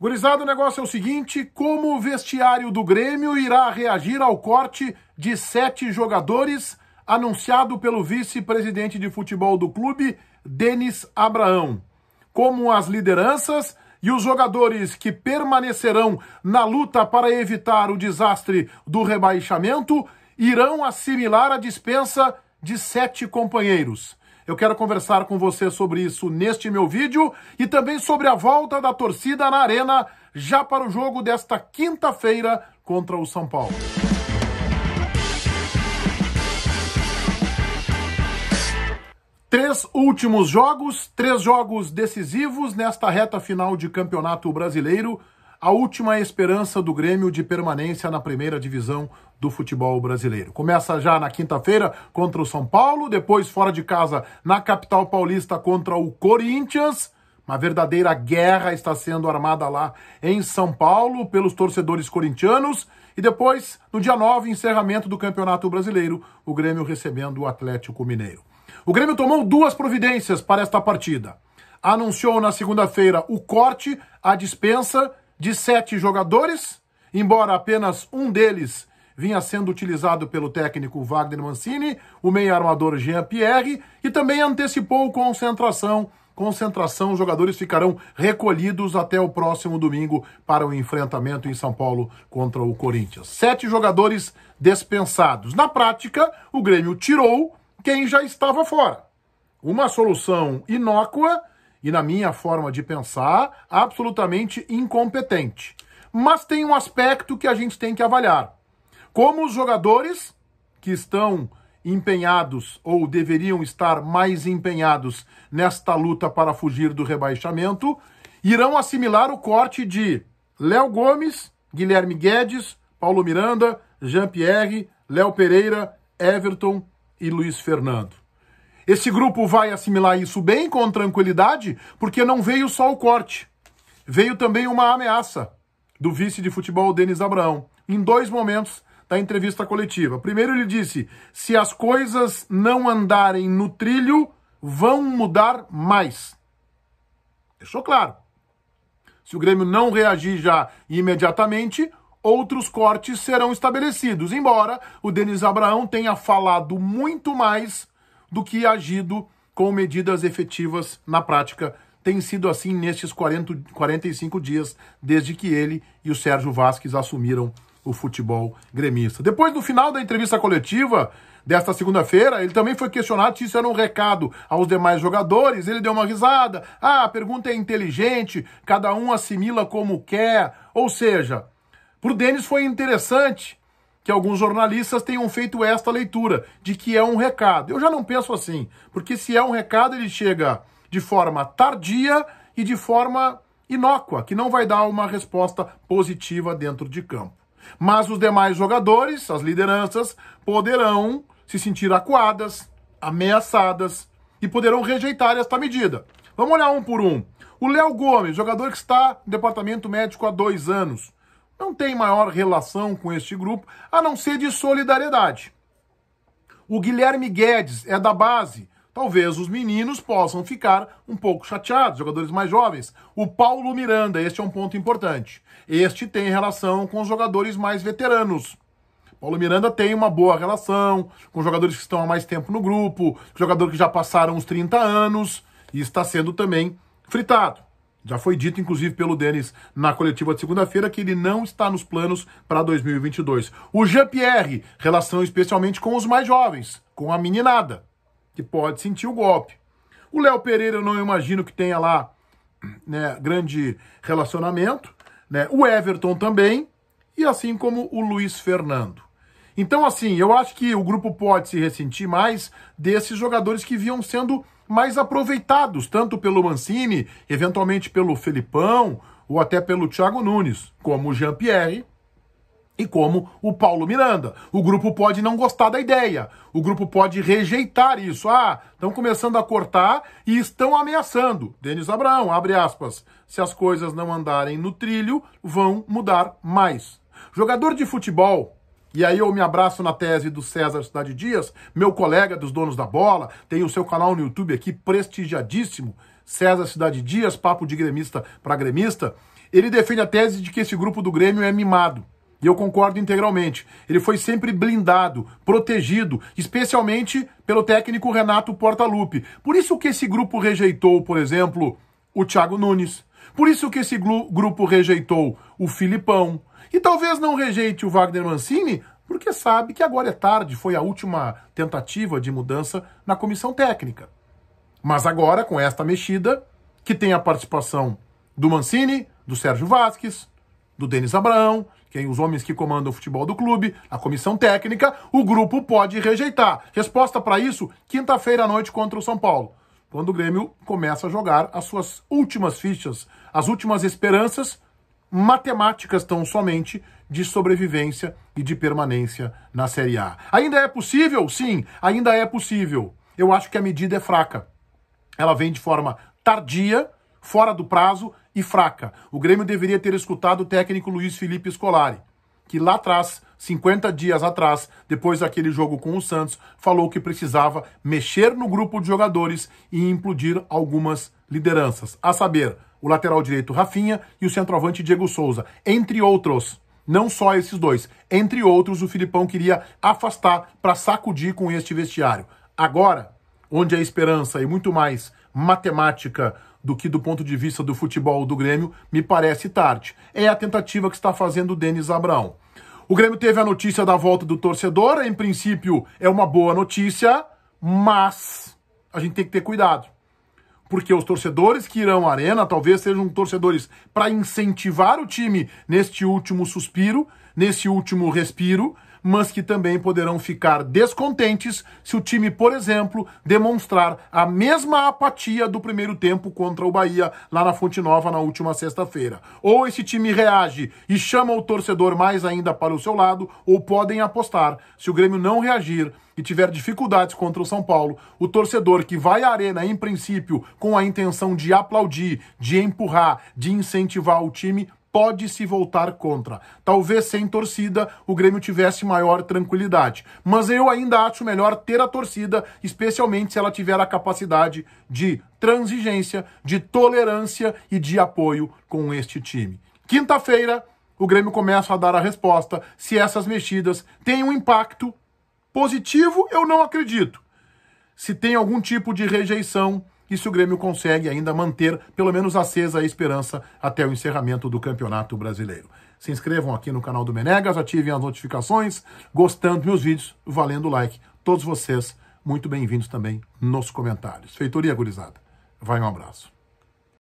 Gurizada, o negócio é o seguinte: como o vestiário do Grêmio irá reagir ao corte de sete jogadores anunciado pelo vice-presidente de futebol do clube, Denis Abraão? Como as lideranças e os jogadores que permanecerão na luta para evitar o desastre do rebaixamento irão assimilar a dispensa de sete companheiros. Eu quero conversar com você sobre isso neste meu vídeo e também sobre a volta da torcida na Arena já para o jogo desta quinta-feira contra o São Paulo. Três últimos jogos, três jogos decisivos nesta reta final de Campeonato Brasileiro a última é esperança do Grêmio de permanência na primeira divisão do futebol brasileiro. Começa já na quinta-feira contra o São Paulo, depois fora de casa na capital paulista contra o Corinthians. Uma verdadeira guerra está sendo armada lá em São Paulo pelos torcedores corintianos. E depois, no dia 9, encerramento do Campeonato Brasileiro, o Grêmio recebendo o Atlético Mineiro. O Grêmio tomou duas providências para esta partida. Anunciou na segunda-feira o corte, a dispensa de sete jogadores, embora apenas um deles vinha sendo utilizado pelo técnico Wagner Mancini, o meio-armador Jean Pierre, e também antecipou concentração. Concentração, os jogadores ficarão recolhidos até o próximo domingo para o enfrentamento em São Paulo contra o Corinthians. Sete jogadores dispensados. Na prática, o Grêmio tirou quem já estava fora. Uma solução inócua e, na minha forma de pensar, absolutamente incompetente. Mas tem um aspecto que a gente tem que avaliar. Como os jogadores que estão empenhados ou deveriam estar mais empenhados nesta luta para fugir do rebaixamento, irão assimilar o corte de Léo Gomes, Guilherme Guedes, Paulo Miranda, Jean-Pierre, Léo Pereira, Everton e Luiz Fernando. Esse grupo vai assimilar isso bem, com tranquilidade, porque não veio só o corte. Veio também uma ameaça do vice de futebol Denis Abraão, em dois momentos da entrevista coletiva. Primeiro, ele disse: se as coisas não andarem no trilho, vão mudar mais. Deixou claro. Se o Grêmio não reagir já imediatamente, outros cortes serão estabelecidos, embora o Denis Abraão tenha falado muito mais do que agido com medidas efetivas na prática. Tem sido assim nestes 40, 45 dias, desde que ele e o Sérgio Vasquez assumiram o futebol gremista. Depois, do final da entrevista coletiva desta segunda-feira, ele também foi questionado se isso era um recado aos demais jogadores. Ele deu uma risada. Ah, a pergunta é inteligente, cada um assimila como quer. Ou seja, para o Denis foi interessante que alguns jornalistas tenham feito esta leitura, de que é um recado. Eu já não penso assim, porque se é um recado, ele chega de forma tardia e de forma inócua, que não vai dar uma resposta positiva dentro de campo. Mas os demais jogadores, as lideranças, poderão se sentir acuadas, ameaçadas e poderão rejeitar esta medida. Vamos olhar um por um. O Léo Gomes, jogador que está no departamento médico há dois anos, não tem maior relação com este grupo, a não ser de solidariedade. O Guilherme Guedes é da base. Talvez os meninos possam ficar um pouco chateados, jogadores mais jovens. O Paulo Miranda, este é um ponto importante. Este tem relação com os jogadores mais veteranos. Paulo Miranda tem uma boa relação com jogadores que estão há mais tempo no grupo, jogador que já passaram os 30 anos e está sendo também fritado. Já foi dito, inclusive, pelo Denis na coletiva de segunda-feira, que ele não está nos planos para 2022. O Jean-Pierre, relação especialmente com os mais jovens, com a meninada, que pode sentir o golpe. O Léo Pereira, eu não imagino que tenha lá né, grande relacionamento. Né? O Everton também, e assim como o Luiz Fernando. Então, assim, eu acho que o grupo pode se ressentir mais desses jogadores que vinham sendo mais aproveitados, tanto pelo Mancini, eventualmente pelo Felipão, ou até pelo Thiago Nunes, como o Jean-Pierre e como o Paulo Miranda. O grupo pode não gostar da ideia, o grupo pode rejeitar isso. Ah, estão começando a cortar e estão ameaçando. Denis Abraão, abre aspas, se as coisas não andarem no trilho, vão mudar mais. Jogador de futebol e aí eu me abraço na tese do César Cidade Dias, meu colega dos donos da bola, tem o seu canal no YouTube aqui prestigiadíssimo, César Cidade Dias, papo de gremista para gremista. Ele defende a tese de que esse grupo do Grêmio é mimado. E eu concordo integralmente. Ele foi sempre blindado, protegido, especialmente pelo técnico Renato Portaluppi. Por isso que esse grupo rejeitou, por exemplo, o Thiago Nunes, por isso que esse grupo rejeitou o Filipão. E talvez não rejeite o Wagner Mancini, porque sabe que agora é tarde, foi a última tentativa de mudança na comissão técnica. Mas agora, com esta mexida, que tem a participação do Mancini, do Sérgio Vasques, do Denis Abraão, quem é os homens que comandam o futebol do clube, a comissão técnica, o grupo pode rejeitar. Resposta para isso, quinta-feira à noite contra o São Paulo quando o Grêmio começa a jogar as suas últimas fichas, as últimas esperanças matemáticas tão somente de sobrevivência e de permanência na Série A. Ainda é possível? Sim, ainda é possível. Eu acho que a medida é fraca. Ela vem de forma tardia, fora do prazo e fraca. O Grêmio deveria ter escutado o técnico Luiz Felipe Scolari que lá atrás, 50 dias atrás, depois daquele jogo com o Santos, falou que precisava mexer no grupo de jogadores e implodir algumas lideranças, a saber, o lateral direito Rafinha e o centroavante Diego Souza, entre outros. Não só esses dois, entre outros, o Filipão queria afastar para sacudir com este vestiário. Agora, onde a esperança e muito mais matemática do que do ponto de vista do futebol do Grêmio, me parece tarde. É a tentativa que está fazendo o Denis Abrão. O Grêmio teve a notícia da volta do torcedor, em princípio é uma boa notícia, mas a gente tem que ter cuidado. Porque os torcedores que irão à arena talvez sejam torcedores para incentivar o time neste último suspiro, nesse último respiro, mas que também poderão ficar descontentes se o time, por exemplo, demonstrar a mesma apatia do primeiro tempo contra o Bahia lá na Fonte Nova na última sexta-feira. Ou esse time reage e chama o torcedor mais ainda para o seu lado, ou podem apostar, se o Grêmio não reagir, e tiver dificuldades contra o São Paulo, o torcedor que vai à arena, em princípio, com a intenção de aplaudir, de empurrar, de incentivar o time, pode se voltar contra. Talvez sem torcida o Grêmio tivesse maior tranquilidade. Mas eu ainda acho melhor ter a torcida, especialmente se ela tiver a capacidade de transigência, de tolerância e de apoio com este time. Quinta-feira, o Grêmio começa a dar a resposta se essas mexidas têm um impacto positivo, eu não acredito. Se tem algum tipo de rejeição, e se o Grêmio consegue ainda manter, pelo menos acesa, a esperança até o encerramento do Campeonato Brasileiro. Se inscrevam aqui no canal do Menegas, ativem as notificações, gostando dos vídeos, valendo o like. Todos vocês, muito bem-vindos também nos comentários. Feitoria, gurizada. Vai um abraço.